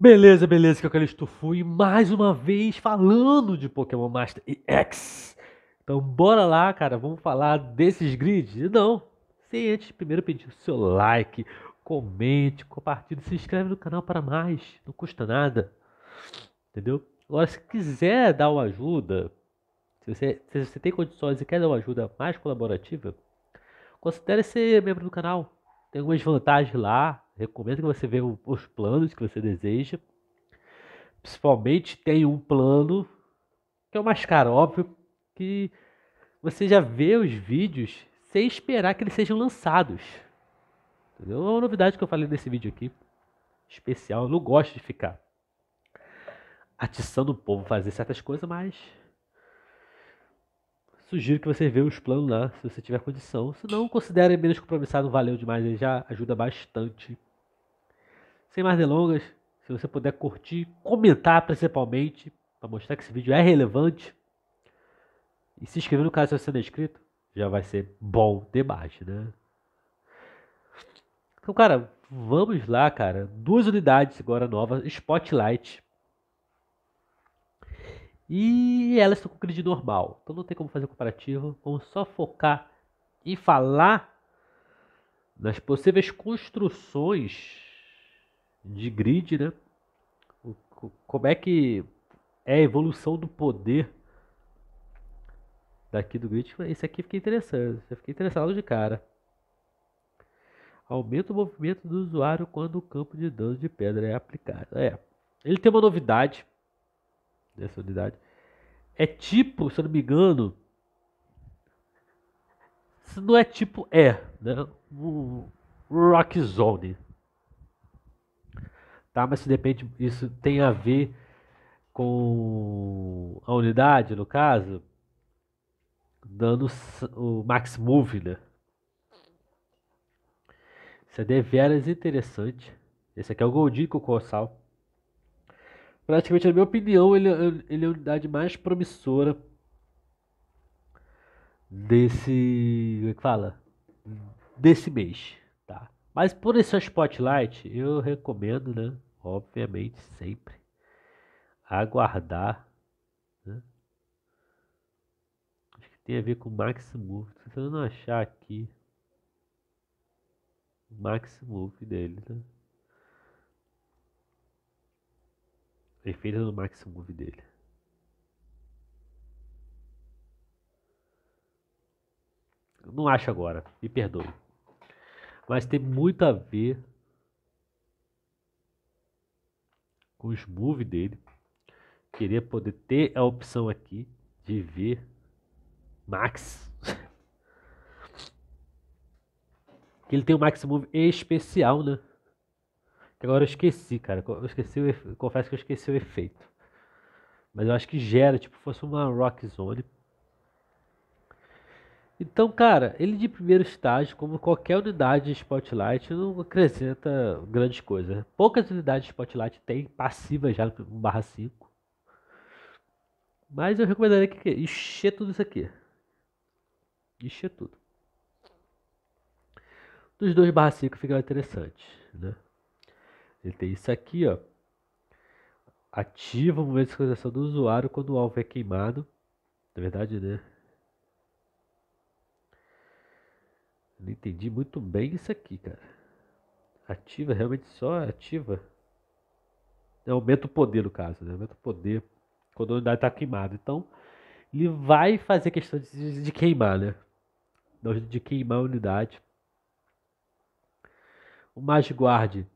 Beleza, beleza, que eu quero estufu e mais uma vez falando de Pokémon Master EX. Então bora lá, cara, vamos falar desses grids? Não, sem antes primeiro pedir o seu like, comente, compartilhe, se inscreve no canal para mais, não custa nada, entendeu? Agora se quiser dar uma ajuda, se você, se você tem condições e quer dar uma ajuda mais colaborativa, considere ser membro do canal, tem algumas vantagens lá, Recomendo que você veja os planos que você deseja. Principalmente tem um plano que é o mais caro, óbvio, que você já vê os vídeos sem esperar que eles sejam lançados. Entendeu? É uma novidade que eu falei nesse vídeo aqui. Especial. Eu não gosto de ficar atiçando o povo a fazer certas coisas, mas sugiro que você veja os planos lá, se você tiver condição. Se não, considere menos compromissado, valeu demais, ele já ajuda bastante sem mais delongas, se você puder curtir, comentar principalmente, para mostrar que esse vídeo é relevante. E se inscrever no canal se você não é inscrito, já vai ser bom demais, né? Então, cara, vamos lá, cara. Duas unidades agora novas, Spotlight. E elas estão com grid normal. Então não tem como fazer comparativo. Vamos só focar e falar nas possíveis construções de grid, né? Como é que é a evolução do poder daqui do grid? Esse aqui fica interessante, eu fiquei interessado de cara. Aumenta o movimento do usuário quando o campo de dano de pedra é aplicado. É. Ele tem uma novidade dessa unidade. É tipo, se eu não me engano, se não é tipo é, né? O Rock Zone tá? Mas se repente isso tem a ver com a unidade, no caso, dando o max move, né? Isso é deveras interessante. Esse aqui é o Goldico Corsal. Praticamente, na minha opinião, ele, é, ele é a unidade mais promissora desse. Como é que fala? Desse mês. Mas por esse Spotlight, eu recomendo, né? Obviamente, sempre aguardar. Né? Acho que tem a ver com Max Move. Tô tentando achar aqui o Max Move dele, né? Efeito do Max Move dele. não acho agora, me perdoe mas tem muito a ver com os moves dele. Queria poder ter a opção aqui de ver Max. Ele tem um Max Move especial, né? Que agora eu esqueci, cara. Eu esqueci o Confesso que eu esqueci o efeito. Mas eu acho que gera, tipo, fosse uma Rock Zone. Então, cara, ele de primeiro estágio, como qualquer unidade de Spotlight, não acrescenta grandes coisas. Poucas unidades de Spotlight tem passiva já no barra 5 Mas eu recomendaria que, encher tudo isso aqui. Encher tudo. Dos dois barra 5 fica interessante, né? Ele tem isso aqui, ó. Ativa o movimento de sincronização do usuário quando o alvo é queimado. Na verdade, né? Não entendi muito bem isso aqui, cara. Ativa, realmente só ativa. É, aumenta o poder, no caso, né? Aumenta o poder quando a unidade tá queimada. Então, ele vai fazer questão de, de queimar, né? De queimar a unidade. O mais Guard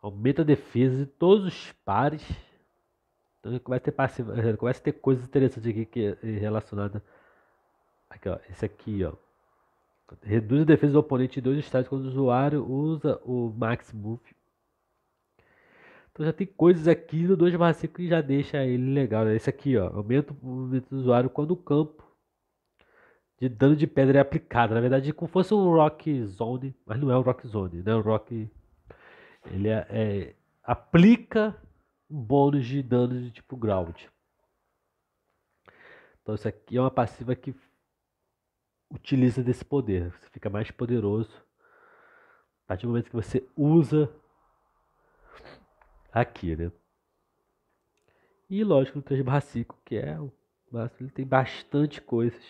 aumenta a defesa de todos os pares. Então ele começa a ter, passiva, começa a ter coisas interessantes aqui que, relacionadas. Aqui, ó. Esse aqui, ó. Reduz a defesa do oponente em dois estágios quando o usuário usa o Max Move. Então já tem coisas aqui no 2/5 que já deixa ele legal. Né? Esse aqui, ó, aumenta o movimento do usuário quando o campo de dano de pedra é aplicado. Na verdade, é como fosse um Rock Zone, mas não é um Rock Zone, né? O Rock ele é, é, aplica um bônus de dano de tipo ground. Então isso aqui é uma passiva que utiliza desse poder. Você fica mais poderoso a partir do momento que você usa aqui, né? E lógico, o 5, que é o máximo, ele tem bastante coisas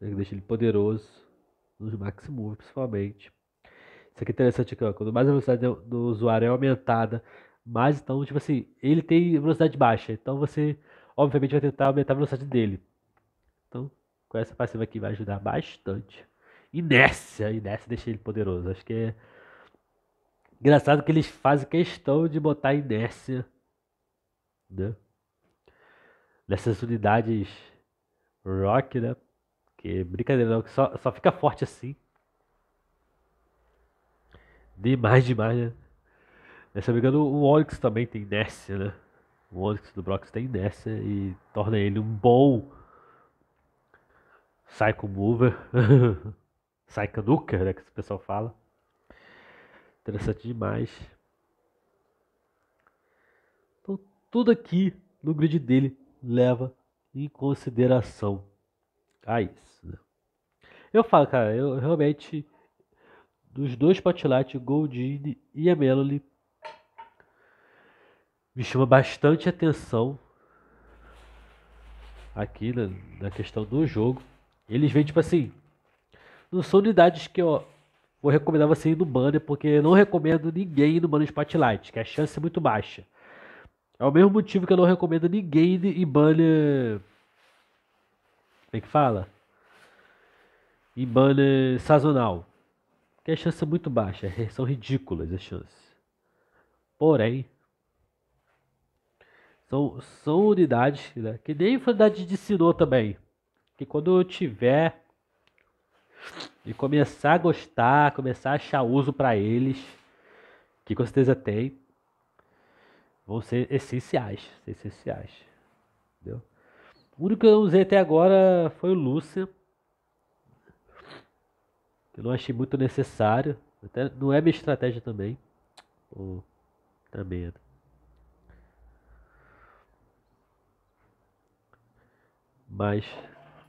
né, que deixa ele poderoso nos Maximus, principalmente. Isso aqui é interessante, ó, quando mais a velocidade do usuário é aumentada, mais então, tipo assim, ele tem velocidade baixa, então você obviamente vai tentar aumentar a velocidade dele. Então, com essa passiva aqui vai ajudar bastante. Inércia, inércia deixa ele poderoso. Acho que é engraçado que eles fazem questão de botar inércia né? nessas unidades rock, né? Que brincadeira não, que só, só fica forte assim. Demais, demais, né? É, se não me engano, o Onix também tem inércia, né? O Onix do Brox tem inércia e torna ele um bom Psycho Mover, Psycho Nuker, né, que o pessoal fala. Interessante demais. Então, tudo aqui no grid dele leva em consideração a ah, isso. Né? Eu falo, cara, eu realmente dos dois Patilate, Goldine e a Melody me chama bastante atenção aqui na, na questão do jogo. Eles vêm, tipo assim. Não são unidades que eu vou recomendar você ir no banner, porque eu não recomendo ninguém ir no banner Spotlight, que a chance é muito baixa. É o mesmo motivo que eu não recomendo ninguém ir em banner. Como é que fala? Em banner sazonal. Que a chance é muito baixa. É, são ridículas as chances. Porém, são, são unidades né, que nem a unidade de sinô também que quando eu tiver e começar a gostar, começar a achar uso para eles, que com certeza tem, vão ser essenciais, essenciais. Entendeu? O único que eu usei até agora foi o Lúcia. Eu não achei muito necessário. Até não é minha estratégia também. Também. tá Mas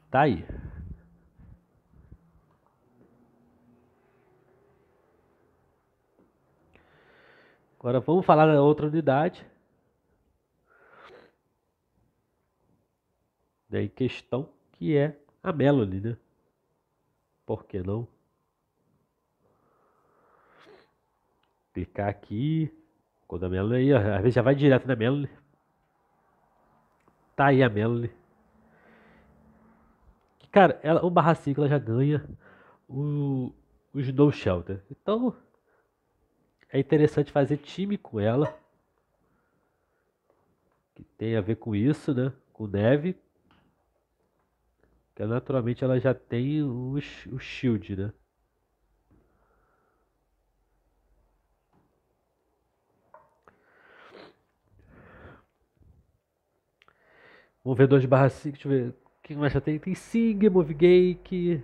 Tá aí. Agora vamos falar da outra unidade. Daí questão que é a Melody, né? Por que não? Clicar aqui. Quando a Melody aí, às vezes já vai direto na Melody. Tá aí a Melody. Cara, ela, o Barra 5 ela já ganha o, o Snow Shelter. Então, é interessante fazer time com ela. Que tem a ver com isso, né? Com neve. Porque naturalmente ela já tem o, o shield, né? Vamos ver 2 barra 5, deixa eu ver que mais eu tenho? Tem Sing, Movegake,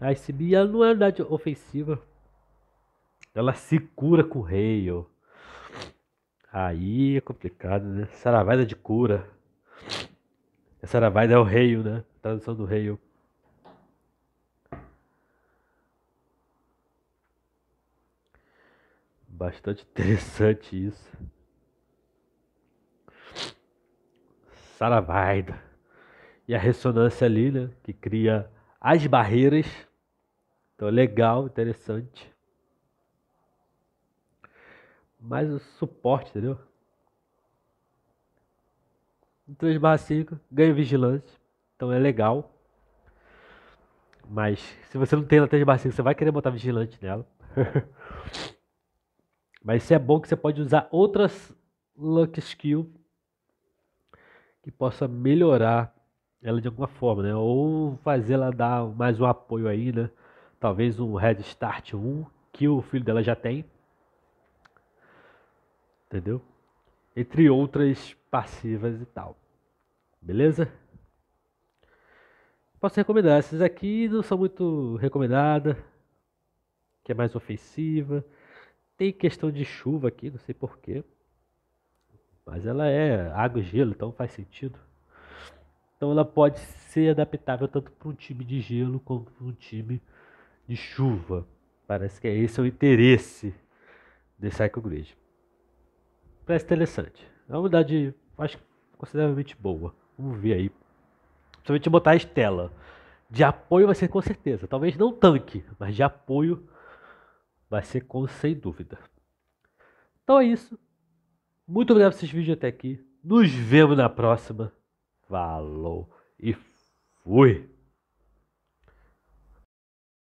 a SB, ela não é unidade ofensiva. Ela se cura com o rei. Aí é complicado, né? Saravaida de cura. É Saravaida é o rei, né? tradução do rei, Bastante interessante isso. Saravaida e a ressonância ali, né? Que cria as barreiras. Então, legal, interessante. Mais o suporte, entendeu? 3 barra 5, ganha vigilância. Então é legal. Mas se você não tem na 3 barra 5, você vai querer botar vigilante nela. Mas isso é bom que você pode usar outras luck skill que possa melhorar ela de alguma forma, né? Ou fazer ela dar mais um apoio aí, né? Talvez um Head Start 1 que o filho dela já tem. Entendeu? Entre outras passivas e tal. Beleza? Posso recomendar. Essas aqui não são muito recomendadas. Que é mais ofensiva. Tem questão de chuva aqui, não sei porquê. Mas ela é água e gelo, então faz sentido. Então ela pode ser adaptável tanto para um time de gelo quanto para um time de chuva. Parece que é esse é o interesse desse Cycle Grid. Parece interessante. É uma unidade, acho consideravelmente boa. Vamos ver aí. Principalmente botar a estela. De apoio vai ser com certeza. Talvez não tanque, mas de apoio vai ser com sem dúvida. Então é isso. Muito obrigado por vocês vídeos até aqui. Nos vemos na próxima. Falou e fui!